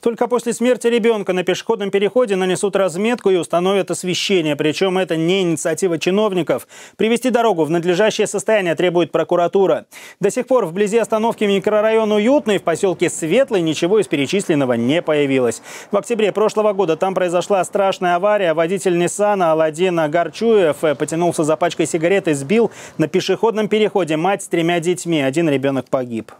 Только после смерти ребенка на пешеходном переходе нанесут разметку и установят освещение. Причем это не инициатива чиновников. Привести дорогу в надлежащее состояние требует прокуратура. До сих пор вблизи остановки микрорайон Уютный в поселке Светлый ничего из перечисленного не появилось. В октябре прошлого года там произошла страшная авария. Водитель Ниссана Аладдина Горчуев э, потянулся за пачкой сигарет и сбил на пешеходном переходе мать с тремя детьми. Один ребенок погиб.